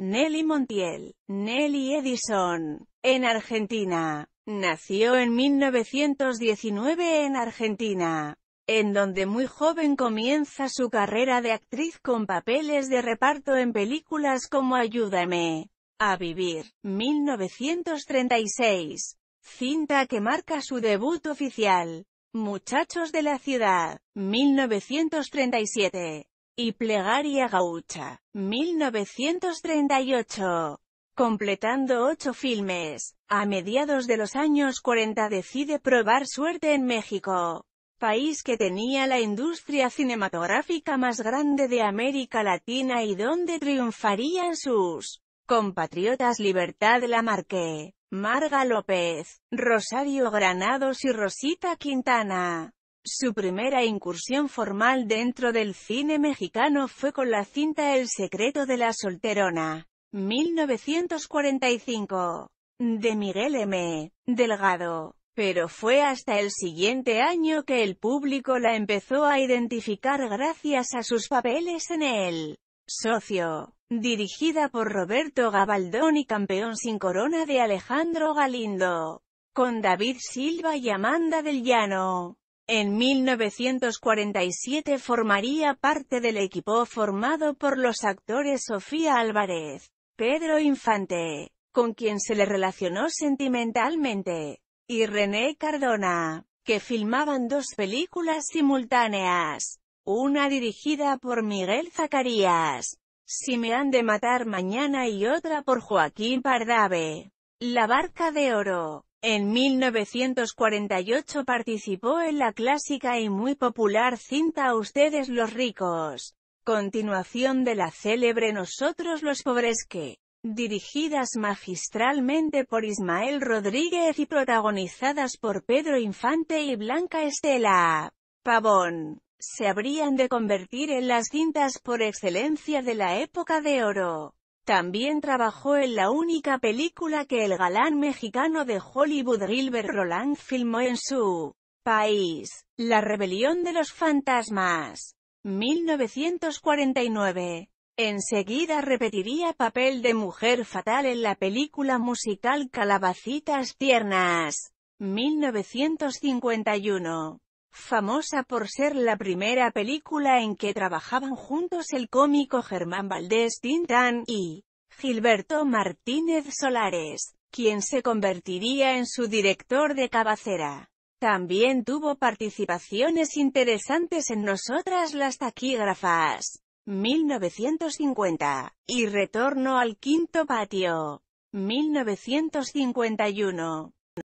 Nelly Montiel, Nelly Edison, en Argentina. Nació en 1919 en Argentina, en donde muy joven comienza su carrera de actriz con papeles de reparto en películas como Ayúdame a vivir, 1936, cinta que marca su debut oficial. Muchachos de la ciudad, 1937 y Plegaria Gaucha, 1938. Completando ocho filmes, a mediados de los años 40 decide probar suerte en México, país que tenía la industria cinematográfica más grande de América Latina y donde triunfarían sus compatriotas Libertad Lamarque, Marga López, Rosario Granados y Rosita Quintana. Su primera incursión formal dentro del cine mexicano fue con la cinta El secreto de la solterona, 1945, de Miguel M. Delgado pero fue hasta el siguiente año que el público la empezó a identificar gracias a sus papeles en El Socio, dirigida por Roberto Gabaldón y Campeón sin Corona de Alejandro Galindo, con David Silva y Amanda del Llano. En 1947 formaría parte del equipo formado por los actores Sofía Álvarez, Pedro Infante, con quien se le relacionó sentimentalmente, y René Cardona, que filmaban dos películas simultáneas, una dirigida por Miguel Zacarías, Si me han de matar mañana y otra por Joaquín Pardave, La barca de oro. En 1948 participó en la clásica y muy popular cinta Ustedes los ricos, continuación de la célebre Nosotros los pobres que, dirigidas magistralmente por Ismael Rodríguez y protagonizadas por Pedro Infante y Blanca Estela Pavón, se habrían de convertir en las cintas por excelencia de la época de oro. También trabajó en la única película que el galán mexicano de Hollywood Gilbert Roland filmó en su país, La Rebelión de los Fantasmas, 1949. Enseguida repetiría papel de mujer fatal en la película musical Calabacitas Tiernas, 1951 famosa por ser la primera película en que trabajaban juntos el cómico Germán Valdés Tintán y Gilberto Martínez Solares, quien se convertiría en su director de cabecera. También tuvo participaciones interesantes en Nosotras las taquígrafas, 1950, y Retorno al quinto patio, 1951.